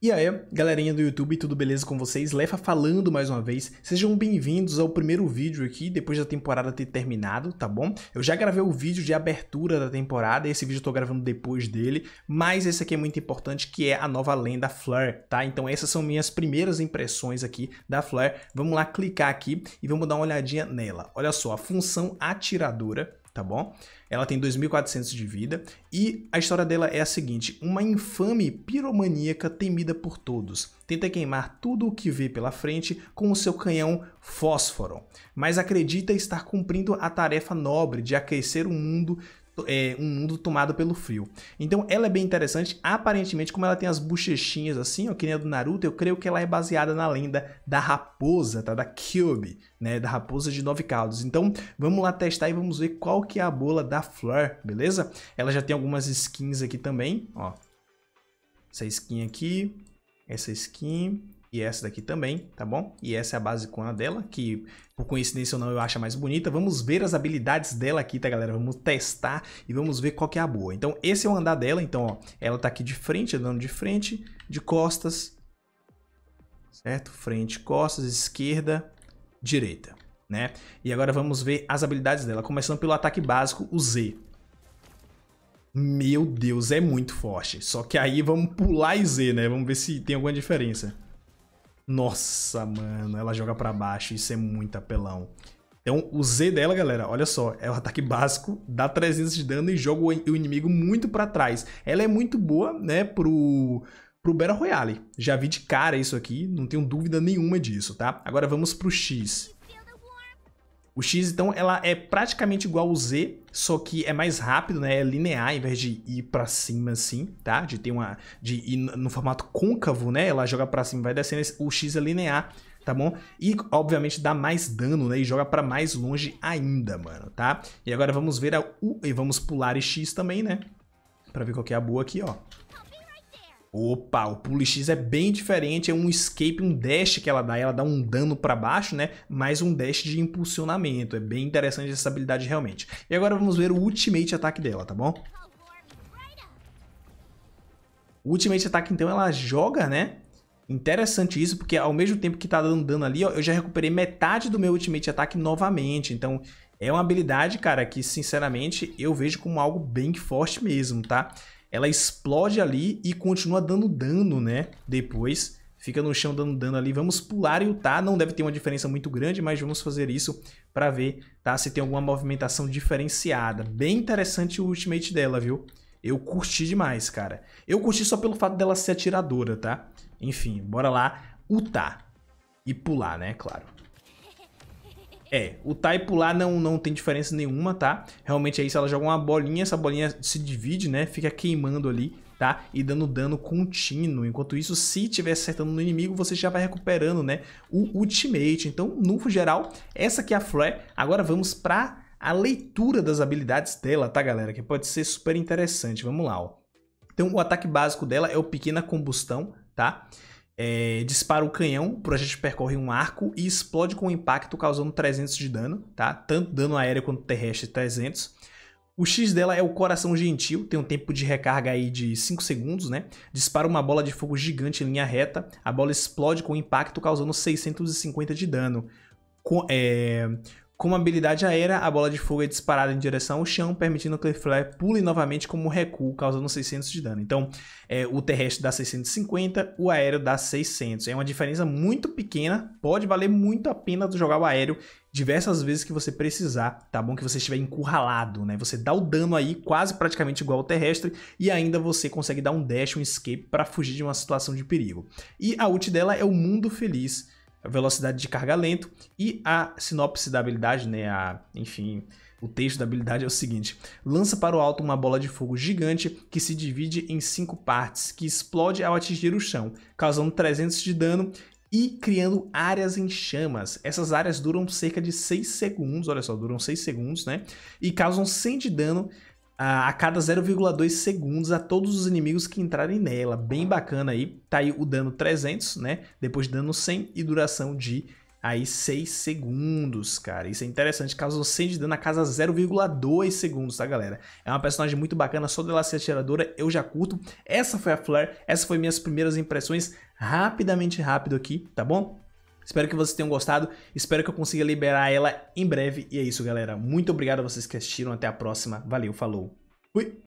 E aí, galerinha do YouTube, tudo beleza com vocês? Lefa falando mais uma vez. Sejam bem-vindos ao primeiro vídeo aqui, depois da temporada ter terminado, tá bom? Eu já gravei o vídeo de abertura da temporada, esse vídeo eu tô gravando depois dele, mas esse aqui é muito importante, que é a nova lenda Flare, tá? Então essas são minhas primeiras impressões aqui da Flare. Vamos lá clicar aqui e vamos dar uma olhadinha nela. Olha só, a função atiradora, tá bom? Ela tem 2.400 de vida e a história dela é a seguinte: uma infame piromaníaca temida por todos tenta queimar tudo o que vê pela frente com o seu canhão fósforo, mas acredita estar cumprindo a tarefa nobre de aquecer o mundo é, um mundo tomado pelo frio. Então ela é bem interessante, aparentemente como ela tem as bochechinhas assim, ó, que nem a do Naruto, eu creio que ela é baseada na lenda da raposa, tá? Da Cube, né? Da raposa de nove caldos. Então vamos lá testar e vamos ver qual que é a bola da Fleur, beleza? Ela já tem algumas skins aqui também, ó. Essa skin aqui, essa skin, e essa daqui também, tá bom? E essa é a basicona dela, que por coincidência ou não eu acho a mais bonita. Vamos ver as habilidades dela aqui, tá galera? Vamos testar e vamos ver qual que é a boa. Então esse é o andar dela, então ó, ela tá aqui de frente, andando de frente, de costas, certo? Frente, costas, esquerda, direita, né? E agora vamos ver as habilidades dela, começando pelo ataque básico, o Z. Meu Deus, é muito forte. Só que aí vamos pular e Z, né? Vamos ver se tem alguma diferença. Nossa, mano, ela joga para baixo, isso é muito apelão. Então, o Z dela, galera, olha só, é o ataque básico, dá 300 de dano e joga o inimigo muito para trás. Ela é muito boa, né, pro, pro Battle Royale. Já vi de cara isso aqui, não tenho dúvida nenhuma disso, tá? Agora vamos pro X. O X, então, ela é praticamente igual ao Z, só que é mais rápido, né? É linear, em vez de ir para cima assim, tá? De ter uma de ir no formato côncavo, né? Ela joga para cima, vai descendo, o X é linear, tá bom? E obviamente dá mais dano, né? E joga para mais longe ainda, mano, tá? E agora vamos ver a U e vamos pular e X também, né? Para ver qual que é a boa aqui, ó. Opa, o pull X é bem diferente, é um escape, um dash que ela dá, ela dá um dano para baixo, né? Mais um dash de impulsionamento, é bem interessante essa habilidade realmente. E agora vamos ver o ultimate ataque dela, tá bom? O ultimate ataque então ela joga, né? Interessante isso, porque ao mesmo tempo que tá dando dano ali, ó, eu já recuperei metade do meu ultimate ataque novamente, então é uma habilidade, cara, que sinceramente eu vejo como algo bem forte mesmo, tá? ela explode ali e continua dando dano, né? Depois fica no chão dando dano ali. Vamos pular e utar tá não deve ter uma diferença muito grande, mas vamos fazer isso para ver tá? se tem alguma movimentação diferenciada. Bem interessante o ultimate dela, viu? Eu curti demais, cara. Eu curti só pelo fato dela ser atiradora, tá? Enfim, bora lá utar tá. e pular, né? Claro. É, o type lá não, não tem diferença nenhuma, tá? Realmente aí é se ela joga uma bolinha, essa bolinha se divide, né? Fica queimando ali, tá? E dando dano contínuo. Enquanto isso, se estiver acertando no inimigo, você já vai recuperando, né? O ultimate. Então, no geral, essa aqui é a Flare. Agora vamos pra a leitura das habilidades dela, tá, galera? Que pode ser super interessante. Vamos lá, ó. Então, o ataque básico dela é o Pequena Combustão, Tá? É, dispara o canhão, o projétil percorre um arco e explode com o impacto, causando 300 de dano, tá? Tanto dano aéreo quanto terrestre, 300. O X dela é o coração gentil, tem um tempo de recarga aí de 5 segundos, né? Dispara uma bola de fogo gigante em linha reta, a bola explode com impacto, causando 650 de dano. Com, é, com uma habilidade aérea, a bola de fogo é disparada em direção ao chão, permitindo que Cleflair pule novamente como recuo, causando 600 de dano. Então, é, o terrestre dá 650, o aéreo dá 600. É uma diferença muito pequena, pode valer muito a pena jogar o aéreo diversas vezes que você precisar, tá bom? Que você estiver encurralado, né? Você dá o dano aí quase praticamente igual ao terrestre e ainda você consegue dar um dash, um escape para fugir de uma situação de perigo. E a ult dela é o Mundo Feliz, a velocidade de carga lento e a sinopse da habilidade, né, a, enfim, o texto da habilidade é o seguinte: lança para o alto uma bola de fogo gigante que se divide em cinco partes, que explode ao atingir o chão, causando 300 de dano e criando áreas em chamas. Essas áreas duram cerca de 6 segundos, olha só, duram 6 segundos, né? E causam 100 de dano a cada 0,2 segundos a todos os inimigos que entrarem nela. Bem bacana aí. Tá aí o dano 300, né? Depois dano 100 e duração de aí 6 segundos, cara. Isso é interessante. Causa 100 de dano a cada 0,2 segundos, tá, galera? É uma personagem muito bacana, só dela ser atiradora, eu já curto. Essa foi a Flare, essas foram minhas primeiras impressões. Rapidamente rápido aqui, tá bom? Espero que vocês tenham gostado. Espero que eu consiga liberar ela em breve. E é isso, galera. Muito obrigado a vocês que assistiram. Até a próxima. Valeu, falou. Fui!